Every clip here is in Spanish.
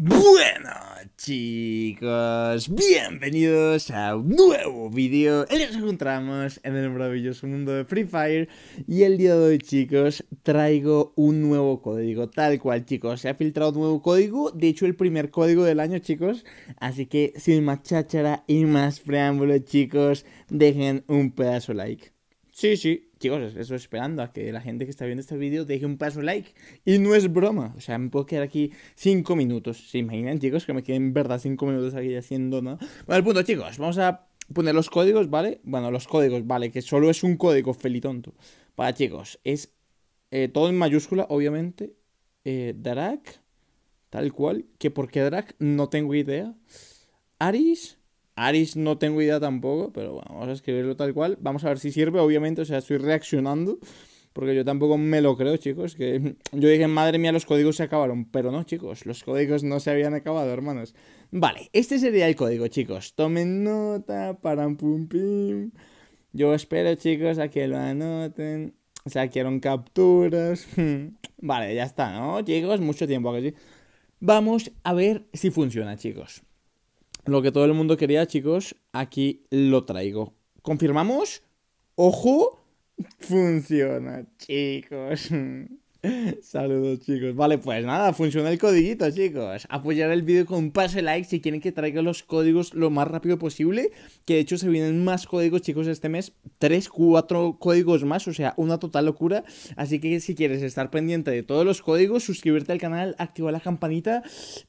Bueno chicos, bienvenidos a un nuevo vídeo Nos encontramos en el maravilloso mundo de Free Fire Y el día de hoy chicos, traigo un nuevo código Tal cual chicos, se ha filtrado un nuevo código De hecho el primer código del año chicos Así que sin más cháchara y más preámbulo chicos Dejen un pedazo like Sí, sí, chicos, eso esperando a que la gente que está viendo este vídeo deje un paso like. Y no es broma, o sea, me puedo quedar aquí cinco minutos. ¿Se imaginan, chicos, que me queden, verdad, cinco minutos aquí haciendo nada? Bueno, el punto, chicos, vamos a poner los códigos, ¿vale? Bueno, los códigos, ¿vale? Que solo es un código felitonto. Para chicos, es eh, todo en mayúscula, obviamente. Eh, tal cual. Que por qué drag? no tengo idea. Aris, Aris no tengo idea tampoco, pero bueno, vamos a escribirlo tal cual. Vamos a ver si sirve, obviamente, o sea, estoy reaccionando. Porque yo tampoco me lo creo, chicos. Que yo dije, madre mía, los códigos se acabaron. Pero no, chicos, los códigos no se habían acabado, hermanos. Vale, este sería el código, chicos. Tomen nota, para pum pim. Yo espero, chicos, a que lo anoten. sea, Saquearon capturas. vale, ya está, ¿no, chicos? Mucho tiempo que sí. Vamos a ver si funciona, chicos. Lo que todo el mundo quería, chicos, aquí lo traigo. ¿Confirmamos? ¡Ojo! Funciona, chicos. Saludos, chicos. Vale, pues nada, funciona el codiguito, chicos. Apoyar el vídeo con un pase like si quieren que traiga los códigos lo más rápido posible. Que de hecho se vienen más códigos, chicos, este mes. tres, cuatro códigos más, o sea, una total locura. Así que si quieres estar pendiente de todos los códigos, suscribirte al canal, activar la campanita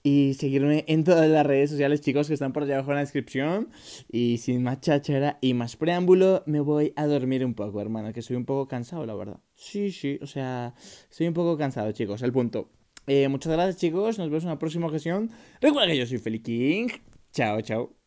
y seguirme en todas las redes sociales, chicos, que están por allá abajo en la descripción. Y sin más chachara y más preámbulo, me voy a dormir un poco, hermano, que soy un poco cansado, la verdad. Sí, sí, o sea, estoy un poco cansado, chicos, el punto. Eh, muchas gracias, chicos, nos vemos en una próxima ocasión. Recuerda que yo soy Feli King. Chao, chao.